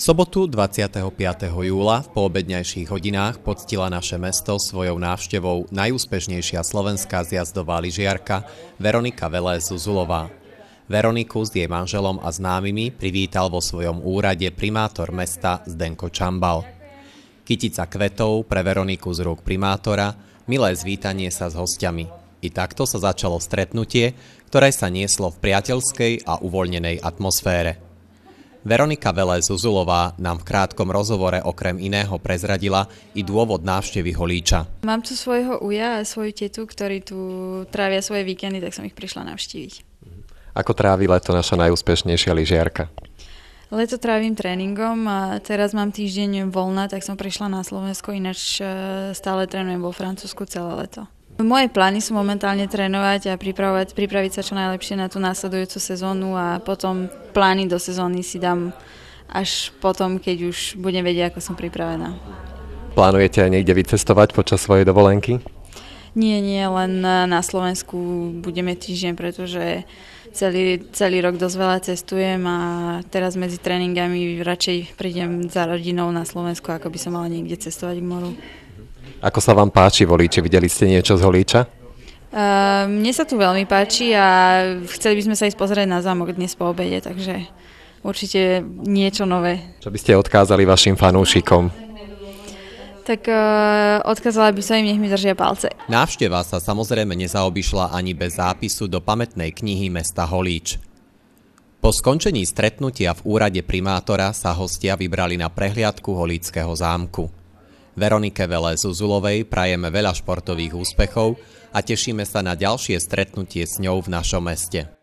Sobotu 25. júla v poobedňajších hodinách poctila naše mesto svojou návštevou najúspešnejšia slovenská zjazdová lyžiarka Veronika Velé Zuzulová. Veroniku s jej manželom a známymi privítal vo svojom úrade primátor mesta Zdenko Čambal. Kytica kvetov pre Veroniku z rúk primátora, milé zvítanie sa s hostiami. I takto sa začalo stretnutie, ktoré sa nieslo v priateľskej a uvoľnenej atmosfére. Veronika Vele Zuzulová nám v krátkom rozhovore okrem iného prezradila i dôvod návštevy Holíča. Mám tu svojho uja a svoju tetu, ktorí tu trávia svoje víkendy, tak som ich prišla navštíviť. Mhm. Ako trávi leto naša najúspešnejšia lyžiarka? Leto trávim tréningom a teraz mám týždeň voľna, tak som prišla na Slovensko, ináč e, stále trénujem vo Francúzsku celé leto. Moje plány sú momentálne trénovať a pripravovať, pripraviť sa čo najlepšie na tú následujúcu sezónu a potom plány do sezóny si dám až potom, keď už budem vedieť, ako som pripravená. Plánujete aj niekde vycestovať počas svojej dovolenky? Nie, nie, len na Slovensku budeme týždeň, pretože celý, celý rok dosť veľa cestujem a teraz medzi tréningami radšej prídem za rodinou na Slovensku, ako by som mala niekde cestovať k moru. Ako sa vám páči v Videli ste niečo z Holíča? Uh, mne sa tu veľmi páči a chceli by sme sa ísť pozrieť na zámok dnes po obede, takže určite niečo nové. Čo by ste odkázali vašim fanúšikom? tak uh, odkázala by som im, nech mi držia palce. Návšteva sa samozrejme nezaobišla ani bez zápisu do pamätnej knihy mesta Holíč. Po skončení stretnutia v úrade primátora sa hostia vybrali na prehliadku Holíckého zámku. Veronike Vele Zuzulovej prajeme veľa športových úspechov a tešíme sa na ďalšie stretnutie s ňou v našom meste.